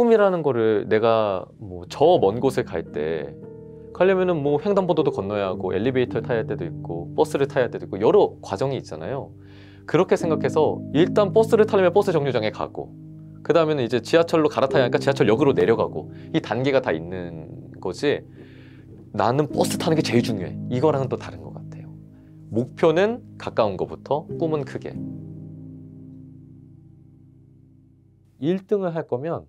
꿈이라는 거를 내가 뭐 저 먼 곳에 갈 때 가려면은 뭐 횡단보도도 건너야 하고 엘리베이터를 타야 할 때도 있고 버스를 타야 할 때도 있고 여러 과정이 있잖아요. 그렇게 생각해서 일단 버스를 타려면 버스 정류장에 가고 그 다음에는 이제 지하철로 갈아타야 하니까 지하철역으로 내려가고 이 단계가 다 있는 거지 나는 버스 타는 게 제일 중요해 이거랑은 또 다른 것 같아요 목표는 가까운 것부터 꿈은 크게 1등을 할 거면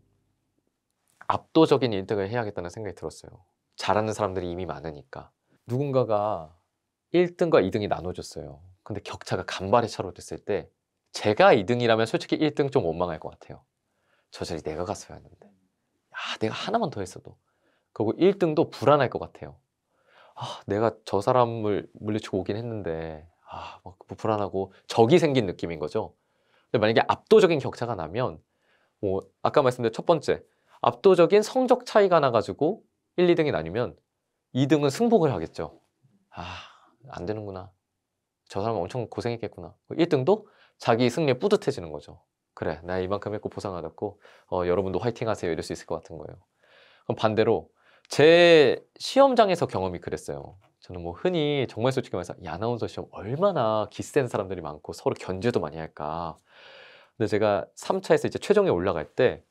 압도적인 1등을 해야겠다는 생각이 들었어요. 잘하는 사람들이 이미 많으니까. 누군가가 1등과 2등이 나눠줬어요. 근데 격차가 간발의 차로 됐을 때 제가 2등이라면 솔직히 1등 좀 원망할 것 같아요. 저 자리 내가 갔어야 했는데. 아, 내가 하나만 더 했어도. 그리고 1등도 불안할 것 같아요. 아, 내가 저 사람을 물리치고 오긴 했는데, 아, 막 뭐 불안하고 적이 생긴 느낌인 거죠. 근데 만약에 압도적인 격차가 나면, 뭐, 아까 말씀드린 첫 번째, 압도적인 성적 차이가 나가지고 1, 2등이 나뉘면 2등은 승복을 하겠죠. 아, 안 되는구나. 저 사람 엄청 고생했겠구나. 1등도 뭐 자기 승리에 뿌듯해지는 거죠. 그래, 나 이만큼 했고 보상받았고, 어, 여러분도 화이팅 하세요. 이럴 수 있을 것 같은 거예요. 그럼 반대로 제 시험장에서 경험이 그랬어요. 저는 뭐 흔히 정말 솔직히 말해서 이 아나운서 시험 얼마나 기센 사람들이 많고 서로 견제도 많이 할까. 근데 제가 3차에서 이제 최종에 올라갈 때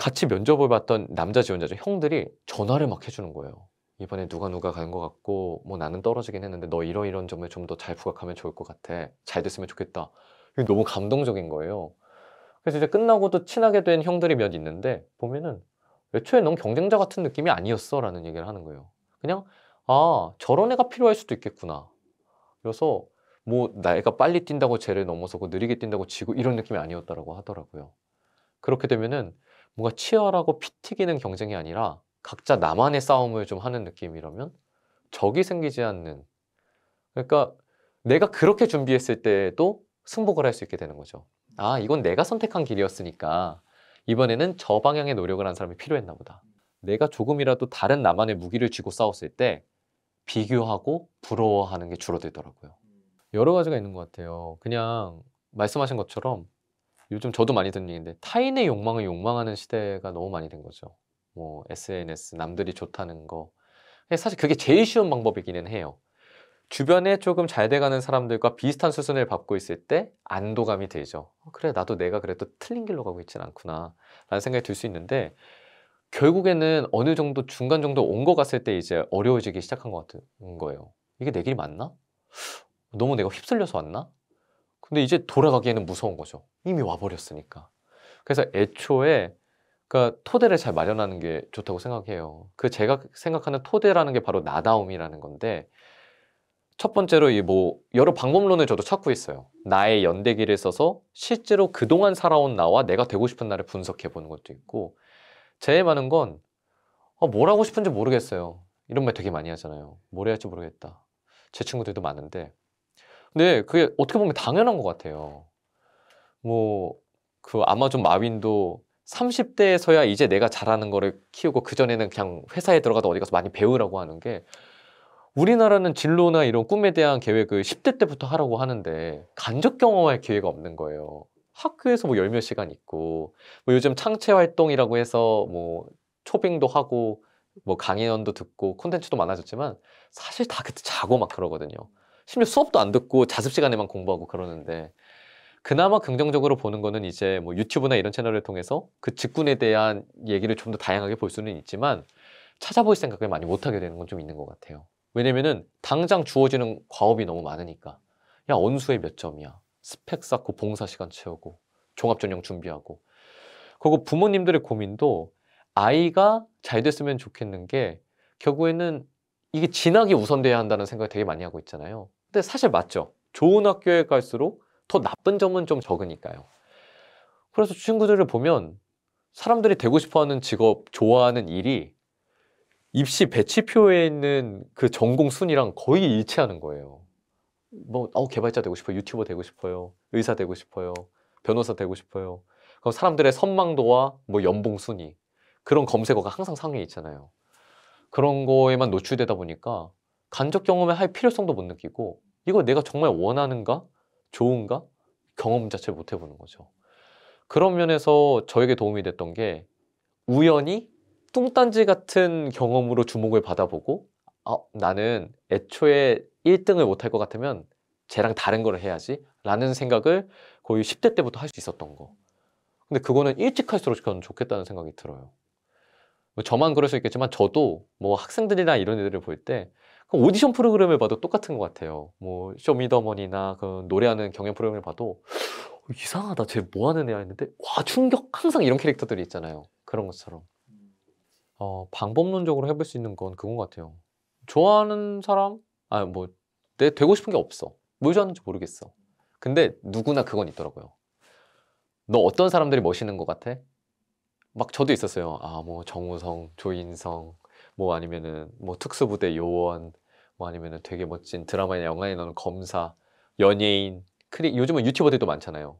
같이 면접을 봤던 남자 지원자죠. 형들이 전화를 막 해주는 거예요. 이번에 누가 누가 간 것 같고 뭐 나는 떨어지긴 했는데 너이러 이런 점에 좀더 잘 부각하면 좋을 것 같아. 잘 됐으면 좋겠다. 이게 너무 감동적인 거예요. 그래서 이제 끝나고도 친하게 된 형들이 몇 있는데 보면은 애초에 넌 경쟁자 같은 느낌이 아니었어 라는 얘기를 하는 거예요. 그냥 아 저런 애가 필요할 수도 있겠구나. 그래서 뭐 나이가 빨리 뛴다고 쟤를 넘어서고 느리게 뛴다고 지고 이런 느낌이 아니었다라고 하더라고요. 그렇게 되면은 뭔가 치열하고 피 튀기는 경쟁이 아니라 각자 나만의 싸움을 좀 하는 느낌이라면 적이 생기지 않는 그러니까 내가 그렇게 준비했을 때도 승복을 할 수 있게 되는 거죠. 아, 이건 내가 선택한 길이었으니까 이번에는 저 방향의 노력을 한 사람이 필요했나 보다. 내가 조금이라도 다른 나만의 무기를 쥐고 싸웠을 때 비교하고 부러워하는 게 줄어들더라고요. 여러 가지가 있는 것 같아요. 그냥 말씀하신 것처럼 요즘 저도 많이 듣는 얘기인데 타인의 욕망을 욕망하는 시대가 너무 많이 된 거죠. 뭐 SNS 남들이 좋다는 거 사실 그게 제일 쉬운 방법이기는 해요. 주변에 조금 잘 돼가는 사람들과 비슷한 수순을 밟고 있을 때 안도감이 되죠 어, 그래 나도 내가 그래도 틀린 길로 가고 있진 않구나 라는 생각이 들 수 있는데 결국에는 어느 정도 중간 정도 온 것 같을 때 이제 어려워지기 시작한 것 같은 거예요. 이게 내 길이 맞나? 너무 내가 휩쓸려서 왔나? 근데 이제 돌아가기에는 무서운 거죠. 이미 와버렸으니까. 그래서 애초에 그러니까 토대를 잘 마련하는 게 좋다고 생각해요. 그 제가 생각하는 토대라는 게 바로 나다움이라는 건데 첫 번째로 이 뭐 여러 방법론을 저도 찾고 있어요. 나의 연대기를 써서 실제로 그동안 살아온 나와 내가 되고 싶은 나를 분석해 보는 것도 있고 제일 많은 건 어, 뭘 하고 싶은지 모르겠어요. 이런 말 되게 많이 하잖아요. 뭘 해야 할지 모르겠다. 제 친구들도 많은데 근데 그게 어떻게 보면 당연한 것 같아요. 뭐 그 아마존 마윈도 30대에서야 이제 내가 잘하는 거를 키우고 그전에는 그냥 회사에 들어가도 어디 가서 많이 배우라고 하는 게 우리나라는 진로나 이런 꿈에 대한 계획을 10대 때부터 하라고 하는데 간접 경험할 기회가 없는 거예요. 학교에서 뭐 열 몇 시간 있고 뭐 요즘 창체 활동이라고 해서 뭐 초빙도 하고 뭐 강연도 듣고 콘텐츠도 많아졌지만 사실 다 그때 자고 막 그러거든요. 심지어 수업도 안 듣고 자습 시간에만 공부하고 그러는데 그나마 긍정적으로 보는 거는 이제 뭐 유튜브나 이런 채널을 통해서 그 직군에 대한 얘기를 좀 더 다양하게 볼 수는 있지만 찾아볼 생각을 많이 못하게 되는 건 좀 있는 것 같아요. 왜냐면은 당장 주어지는 과업이 너무 많으니까 야 언수에 몇 점이야 스펙 쌓고 봉사 시간 채우고 종합전형 준비하고 그리고 부모님들의 고민도 아이가 잘 됐으면 좋겠는 게 결국에는 이게 진학이 우선돼야 한다는 생각을 되게 많이 하고 있잖아요. 근데 사실 맞죠. 좋은 학교에 갈수록 더 나쁜 점은 좀 적으니까요. 그래서 친구들을 보면 사람들이 되고 싶어 하는 직업, 좋아하는 일이 입시 배치표에 있는 그 전공 순이랑 거의 일치하는 거예요. 뭐, 어, 개발자 되고 싶어요. 유튜버 되고 싶어요. 의사 되고 싶어요. 변호사 되고 싶어요. 그럼 사람들의 선망도와 뭐 연봉 순위 그런 검색어가 항상 상위에 있잖아요. 그런 거에만 노출되다 보니까 간접 경험을 할 필요성도 못 느끼고 이거 내가 정말 원하는가? 좋은가? 경험 자체를 못 해보는 거죠. 그런 면에서 저에게 도움이 됐던 게 우연히 뚱딴지 같은 경험으로 주목을 받아보고 아, 나는 애초에 1등을 못 할 것 같으면 쟤랑 다른 걸 해야지 라는 생각을 거의 10대 때부터 할 수 있었던 거 근데 그거는 일찍 할수록 저는 좋겠다는 생각이 들어요 뭐 저만 그럴 수 있겠지만 저도 뭐 학생들이나 이런 애들을 볼때 오디션 프로그램을 봐도 똑같은 것 같아요. 뭐 쇼미더머니나 그 노래하는 경연 프로그램을 봐도 이상하다. 쟤 뭐 하는 애야 했는데 와 충격. 항상 이런 캐릭터들이 있잖아요. 그런 것처럼. 어, 방법론적으로 해볼 수 있는 건 그건 것 같아요. 좋아하는 사람? 아, 뭐, 내 되고 싶은 게 없어. 뭘 좋아하는지 모르겠어. 근데 누구나 그건 있더라고요. 너 어떤 사람들이 멋있는 것 같아? 막 저도 있었어요. 아, 뭐, 정우성, 조인성, 뭐 아니면은 뭐 특수부대 요원 뭐 아니면은 되게 멋진 드라마나 영화에 나오는 검사 연예인 크리 요즘은 유튜버들도 많잖아요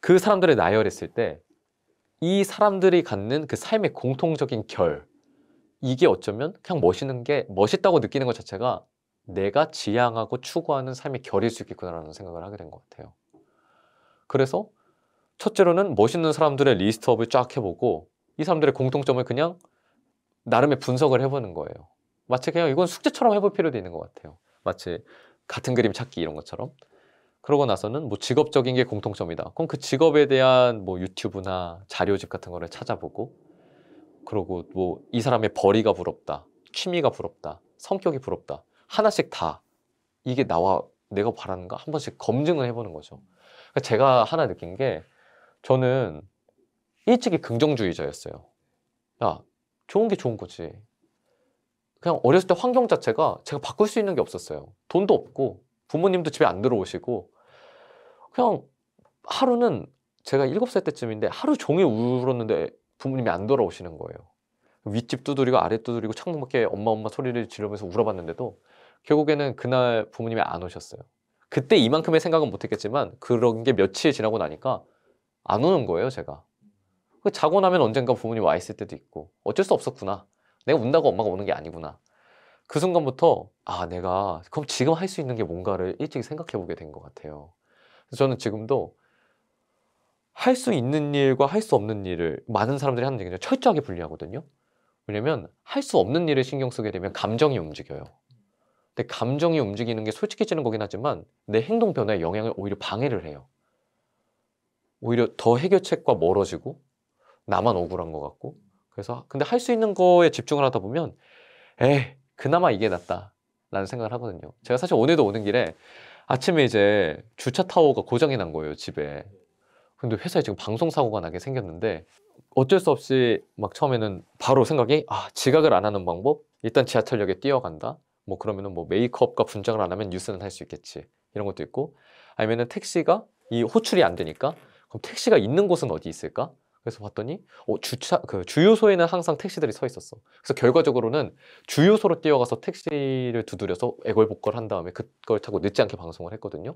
그 사람들을 나열했을 때 이 사람들이 갖는 그 삶의 공통적인 결 이게 어쩌면 그냥 멋있는 게 멋있다고 느끼는 것 자체가 내가 지향하고 추구하는 삶의 결일 수 있겠구나라는 생각을 하게 된 것 같아요 그래서 첫째로는 멋있는 사람들의 리스트업을 쫙 해보고 이 사람들의 공통점을 그냥 나름의 분석을 해보는 거예요. 마치 그냥 이건 숙제처럼 해볼 필요도 있는 것 같아요. 마치 같은 그림 찾기 이런 것처럼. 그러고 나서는 뭐 직업적인 게 공통점이다. 그럼 그 직업에 대한 뭐 유튜브나 자료집 같은 거를 찾아보고, 그러고 뭐 이 사람의 벌이가 부럽다, 취미가 부럽다, 성격이 부럽다. 하나씩 다 이게 나와 내가 바라는가 한 번씩 검증을 해보는 거죠. 그러니까 제가 하나 느낀 게 저는 일찍이 긍정주의자였어요. 야, 좋은 게 좋은 거지. 그냥 어렸을 때 환경 자체가 제가 바꿀 수 있는 게 없었어요. 돈도 없고 부모님도 집에 안 들어오시고 그냥 하루는 제가 7살 때쯤인데 하루 종일 울었는데 부모님이 안 돌아오시는 거예요. 윗집 두드리고 아랫 두드리고 창문 밖에 엄마 엄마 소리를 지르면서 울어봤는데도 결국에는 그날 부모님이 안 오셨어요. 그때 이만큼의 생각은 못했겠지만 그런 게 며칠 지나고 나니까 안 오는 거예요 제가. 그 자고 나면 언젠가 부모님 이와 있을 때도 있고 어쩔 수 없었구나. 내가 운다고 엄마가 오는 게 아니구나. 그 순간부터 아 내가 그럼 지금 할 수 있는 게 뭔가를 일찍 생각해 보게 된 것 같아요. 그래서 저는 지금도 할 수 있는 일과 할 수 없는 일을 많은 사람들이 하는 얘기는 철저하게 분리하거든요. 왜냐면 할 수 없는 일을 신경 쓰게 되면 감정이 움직여요. 근데 감정이 움직이는 게 솔직해지는 거긴 하지만 내 행동 변화에 영향을 오히려 방해를 해요. 오히려 더 해결책과 멀어지고 나만 억울한 것 같고 그래서 근데 할 수 있는 거에 집중을 하다 보면 에 그나마 이게 낫다 라는 생각을 하거든요 제가 사실 오늘도 오는 길에 아침에 이제 주차 타워가 고장이 난 거예요 집에 근데 회사에 지금 방송 사고가 나게 생겼는데 어쩔 수 없이 막 처음에는 바로 생각이 아 지각을 안 하는 방법 일단 지하철역에 뛰어간다 뭐 그러면은 뭐 메이크업과 분장을 안 하면 뉴스는 할 수 있겠지 이런 것도 있고 아니면은 택시가 이 호출이 안 되니까 그럼 택시가 있는 곳은 어디 있을까 그래서 봤더니 어, 주차 그 주유소에는 항상 택시들이 서 있었어. 그래서 결과적으로는 주유소로 뛰어가서 택시를 두드려서 애걸복걸 한 다음에 그걸 타고 늦지 않게 방송을 했거든요.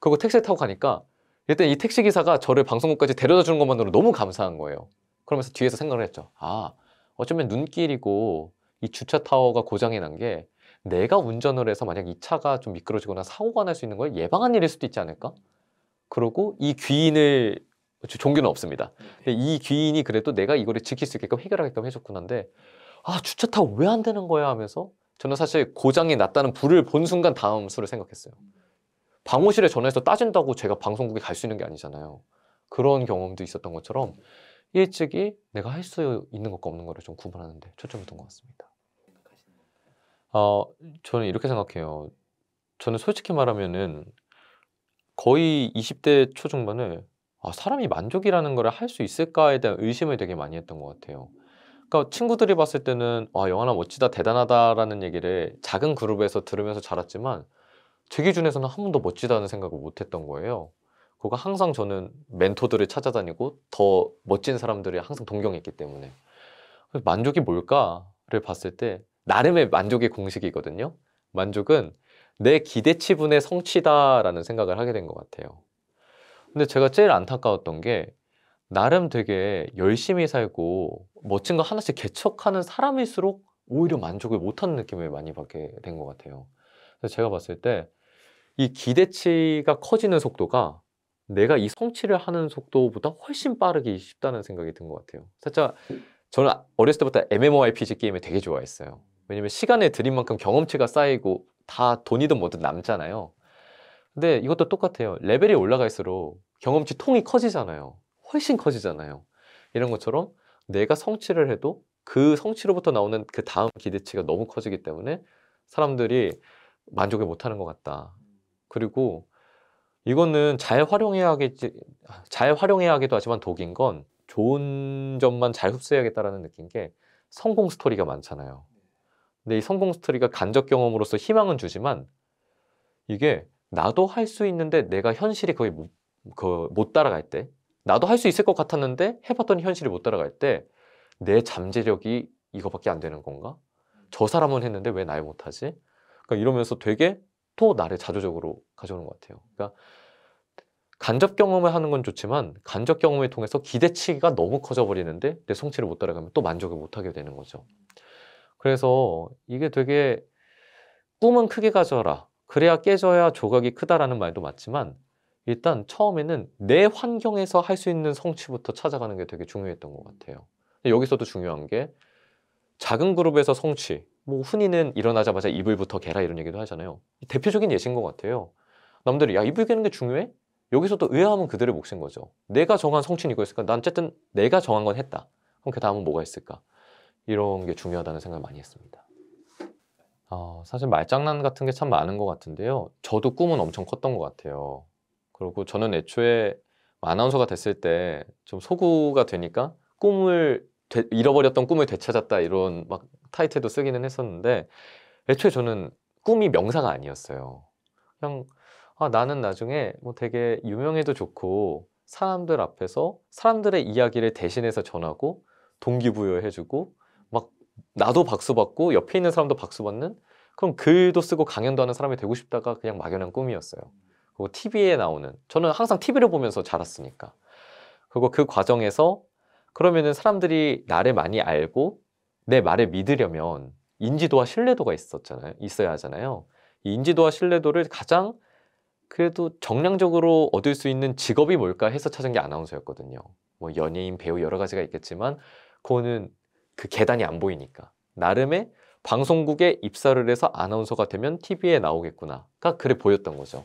그리고 택시를 타고 가니까 일단 이 택시 기사가 저를 방송국까지 데려다 주는 것만으로 너무 감사한 거예요. 그러면서 뒤에서 생각을 했죠. 아 어쩌면 눈길이고 이 주차 타워가 고장이 난 게 내가 운전을 해서 만약 이 차가 좀 미끄러지거나 사고가 날 수 있는 걸 예방한 일일 수도 있지 않을까? 그러고이 귀인을 종교는 없습니다. 음, 네. 근데 이 귀인이 그래도 내가 이거를 지킬 수 있게끔 해결하게끔 해줬구나인데 아 주차 타왜안 되는 거야 하면서 저는 사실 고장이 났다는 불을 본 순간 다음 수를 생각했어요. 방호실에 전화해서 따진다고 제가 방송국에 갈 수 있는 게 아니잖아요. 그런 경험도 있었던 것처럼 일찍이 내가 할 수 있는 것과 없는 거를 좀 구분하는데 초점이었던 것 같습니다. 어, 저는 이렇게 생각해요. 저는 솔직히 말하면은 거의 20대 초중반을 아, 사람이 만족이라는 걸 할 수 있을까에 대한 의심을 되게 많이 했던 것 같아요. 그러니까 친구들이 봤을 때는 와 영화나 멋지다 대단하다라는 얘기를 작은 그룹에서 들으면서 자랐지만 제 기준에서는 한 번도 멋지다는 생각을 못했던 거예요. 그거 항상 저는 멘토들을 찾아다니고 더 멋진 사람들을 항상 동경했기 때문에 만족이 뭘까를 봤을 때 나름의 만족의 공식이거든요. 만족은 내 기대치분의 성취다라는 생각을 하게 된 것 같아요. 근데 제가 제일 안타까웠던 게 나름 되게 열심히 살고 멋진 거 하나씩 개척하는 사람일수록 오히려 만족을 못하는 느낌을 많이 받게 된 것 같아요. 그래서 제가 봤을 때 이 기대치가 커지는 속도가 내가 이 성취를 하는 속도보다 훨씬 빠르기 쉽다는 생각이 든 것 같아요. 살짝 저는 어렸을 때부터 MMORPG 게임을 되게 좋아했어요. 왜냐면 시간에 들인 만큼 경험치가 쌓이고 다 돈이든 뭐든 남잖아요. 근데 이것도 똑같아요. 레벨이 올라갈수록 경험치 통이 커지잖아요. 훨씬 커지잖아요. 이런 것처럼 내가 성취를 해도 그 성취로부터 나오는 그 다음 기대치가 너무 커지기 때문에 사람들이 만족을 못하는 것 같다. 그리고 이거는 잘 활용해야 하겠지, 잘 활용해야 하기도 하지만 독인 건 좋은 점만 잘 흡수해야겠다라는 느낀 게 성공 스토리가 많잖아요. 근데 이 성공 스토리가 간접 경험으로서 희망은 주지만 이게 나도 할 수 있는데 내가 현실이 거의 못, 그, 못 따라갈 때 나도 할 수 있을 것 같았는데 해봤더니 현실이 못 따라갈 때 내 잠재력이 이거밖에 안 되는 건가? 저 사람은 했는데 왜 날 못하지? 그러니까 이러면서 되게 또 나를 자조적으로 가져오는 것 같아요. 그러니까 간접 경험을 하는 건 좋지만 간접 경험을 통해서 기대치가 너무 커져버리는데 내 성취를 못 따라가면 또 만족을 못하게 되는 거죠. 그래서 이게 되게 꿈은 크게 가져라. 그래야 깨져야 조각이 크다라는 말도 맞지만 일단 처음에는 내 환경에서 할 수 있는 성취부터 찾아가는 게 되게 중요했던 것 같아요. 여기서도 중요한 게 작은 그룹에서 성취, 뭐 흔히는 일어나자마자 이불부터 개라 이런 얘기도 하잖아요. 대표적인 예시인 것 같아요. 남들이 야 이불 개는 게 중요해? 여기서도 의아함은 그들의 몫인 거죠. 내가 정한 성취는 이거였을까? 난 어쨌든 내가 정한 건 했다. 그럼 그 다음은 뭐가 있을까? 이런 게 중요하다는 생각을 많이 했습니다. 어, 사실 말장난 같은 게 참 많은 것 같은데요. 저도 꿈은 엄청 컸던 것 같아요. 그리고 저는 애초에 아나운서가 됐을 때 좀 소구가 되니까 꿈을 되, 잃어버렸던 꿈을 되찾았다 이런 막 타이틀도 쓰기는 했었는데 애초에 저는 꿈이 명사가 아니었어요. 그냥 아, 나는 나중에 뭐 되게 유명해도 좋고 사람들 앞에서 사람들의 이야기를 대신해서 전하고 동기부여해주고 나도 박수 받고 옆에 있는 사람도 박수 받는 그럼 글도 쓰고 강연도 하는 사람이 되고 싶다가 그냥 막연한 꿈이었어요. 그리고 TV에 나오는 저는 항상 TV를 보면서 자랐으니까. 그리고 그 과정에서 그러면은 사람들이 나를 많이 알고 내 말을 믿으려면 인지도와 신뢰도가 있었잖아요. 있어야 하잖아요. 이 인지도와 신뢰도를 가장 그래도 정량적으로 얻을 수 있는 직업이 뭘까 해서 찾은 게 아나운서였거든요. 뭐 연예인, 배우 여러 가지가 있겠지만 그거는 그 계단이 안 보이니까 나름의 방송국에 입사를 해서 아나운서가 되면 TV에 나오겠구나가 그래 보였던 거죠.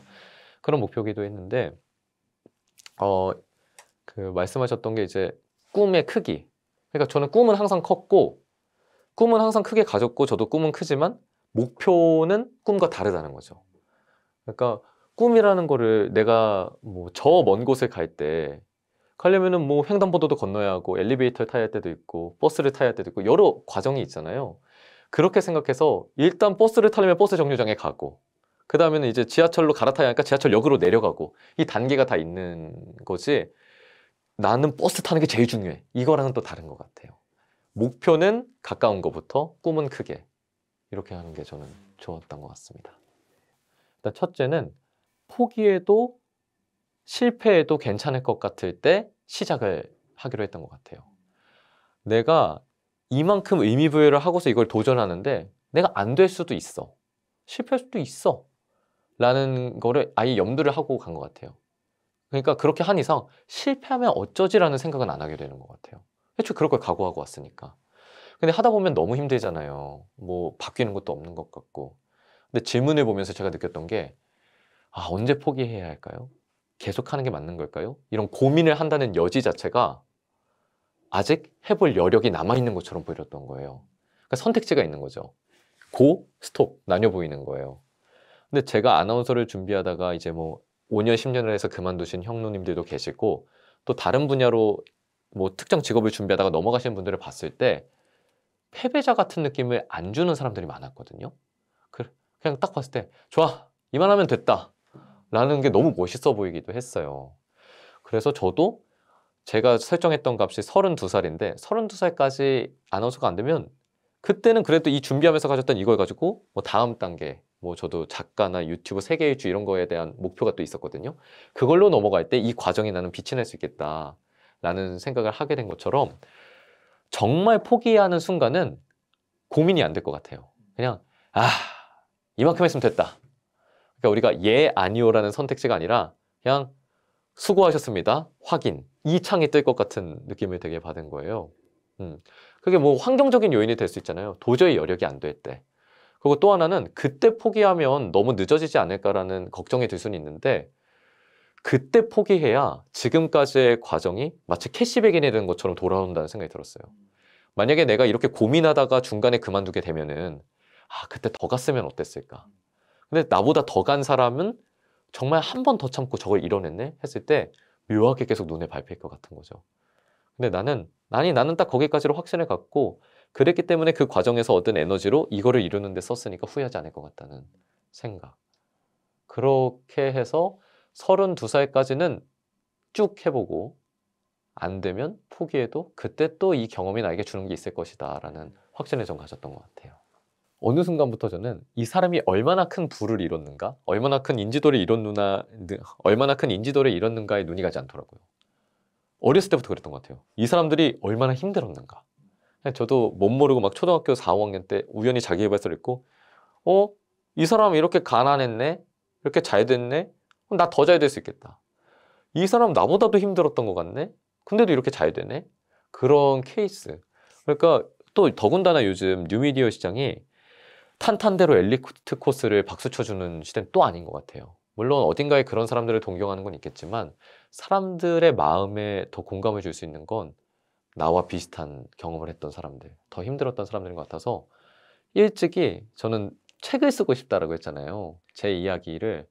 그런 목표기도 했는데 어 그 말씀하셨던 게 이제 꿈의 크기. 그러니까 저는 꿈은 항상 컸고 꿈은 항상 크게 가졌고 저도 꿈은 크지만 목표는 꿈과 다르다는 거죠. 그러니까 꿈이라는 거를 내가 뭐 저 먼 곳에 갈때 가려면은 뭐 횡단보도도 건너야 하고 엘리베이터를 타야 할 때도 있고 버스를 타야 할 때도 있고 여러 과정이 있잖아요. 그렇게 생각해서 일단 버스를 타려면 버스 정류장에 가고 그 다음에는 이제 지하철로 갈아타야 하니까 지하철역으로 내려가고 이 단계가 다 있는 거지 나는 버스 타는 게 제일 중요해 이거랑은 또 다른 것 같아요 목표는 가까운 것부터 꿈은 크게 이렇게 하는 게 저는 좋았던 것 같습니다 일단 첫째는 포기해도 실패해도 괜찮을 것 같을 때 시작을 하기로 했던 것 같아요. 내가 이만큼 의미 부여를 하고서 이걸 도전하는데 내가 안 될 수도 있어. 실패할 수도 있어. 라는 거를 아예 염두를 하고 간 것 같아요. 그러니까 그렇게 한 이상 실패하면 어쩌지라는 생각은 안 하게 되는 것 같아요. 애초에 그럴 걸 각오하고 왔으니까. 근데 하다 보면 너무 힘들잖아요. 뭐 바뀌는 것도 없는 것 같고. 근데 질문을 보면서 제가 느꼈던 게, 아, 언제 포기해야 할까요? 계속하는 게 맞는 걸까요? 이런 고민을 한다는 여지 자체가 아직 해볼 여력이 남아있는 것처럼 보였던 거예요. 그러니까 선택지가 있는 거죠. 고, 스톱, 나뉘어 보이는 거예요. 근데 제가 아나운서를 준비하다가 이제 뭐 5년, 10년을 해서 그만두신 형님들도 계시고 또 다른 분야로 뭐 특정 직업을 준비하다가 넘어가시는 분들을 봤을 때 패배자 같은 느낌을 안 주는 사람들이 많았거든요. 그, 그냥 딱 봤을 때 좋아 이만하면 됐다 라는 게 너무 멋있어 보이기도 했어요. 그래서 저도 제가 설정했던 값이 32살인데 32살까지 아나운서가 안 되면 그때는 그래도 이 준비하면서 가졌던 이걸 가지고 뭐 다음 단계 뭐 저도 작가나 유튜브 세계 일주 이런 거에 대한 목표가 또 있었거든요. 그걸로 넘어갈 때 이 과정이 나는 빛이 날 수 있겠다라는 생각을 하게 된 것처럼 정말 포기하는 순간은 고민이 안 될 것 같아요. 그냥 아 이만큼 했으면 됐다. 그러니까 우리가 예, 아니오라는 선택지가 아니라 그냥 수고하셨습니다. 확인. 이 창이 뜰 것 같은 느낌을 되게 받은 거예요. 음. 그게 뭐 환경적인 요인이 될 수 있잖아요. 도저히 여력이 안 됐대. 그리고 또 하나는 그때 포기하면 너무 늦어지지 않을까라는 걱정이 들 수는 있는데 그때 포기해야 지금까지의 과정이 마치 캐시백이 되는 것처럼 돌아온다는 생각이 들었어요. 만약에 내가 이렇게 고민하다가 중간에 그만두게 되면은 아, 그때 더 갔으면 어땠을까? 근데 나보다 더 간 사람은 정말 한 번 더 참고 저걸 이뤄냈네 했을 때 묘하게 계속 눈에 밟힐 것 같은 거죠. 근데 나는 아니 나는 딱 거기까지로 확신을 갖고 그랬기 때문에 그 과정에서 얻은 에너지로 이거를 이루는 데 썼으니까 후회하지 않을 것 같다는 생각. 그렇게 해서 32살까지는 쭉 해보고 안 되면 포기해도 그때 또 이 경험이 나에게 주는 게 있을 것이다 라는 확신을 좀 가졌던 것 같아요. 어느 순간부터 저는 이 사람이 얼마나 큰 부를 이뤘는가, 얼마나 큰 인지도를 이뤘누나, 얼마나 큰 인지도를 이뤘는가에 눈이 가지 않더라고요. 어렸을 때부터 그랬던 것 같아요. 이 사람들이 얼마나 힘들었는가. 저도 못 모르고 막 초등학교 4, 5학년 때 우연히 자기계발서를 읽고, 어, 이 사람 이렇게 가난했네, 이렇게 잘 됐네, 나 더 잘 될 수 있겠다. 이 사람 나보다도 힘들었던 것 같네, 근데도 이렇게 잘 되네. 그런 케이스. 그러니까 또 더군다나 요즘 뉴미디어 시장이 탄탄대로 엘리트 코스를 박수 쳐주는 시대는 또 아닌 것 같아요. 물론 어딘가에 그런 사람들을 동경하는 건 있겠지만 사람들의 마음에 더 공감해 줄수 있는 건 나와 비슷한 경험을 했던 사람들, 더 힘들었던 사람들인 것 같아서 일찍이 저는 책을 쓰고 싶다라고 했잖아요. 제 이야기를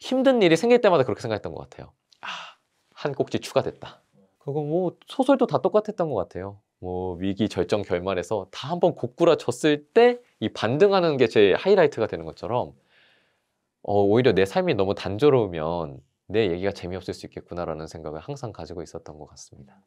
힘든 일이 생길 때마다 그렇게 생각했던 것 같아요. 아, 한 꼭지 추가됐다. 그거 뭐 소설도 다 똑같았던 것 같아요. 뭐 위기 절정 결말에서 다 한번 고꾸라졌을 때 이 반등하는 게 제 하이라이트가 되는 것처럼 어, 오히려 내 삶이 너무 단조로우면 내 얘기가 재미없을 수 있겠구나라는 생각을 항상 가지고 있었던 것 같습니다.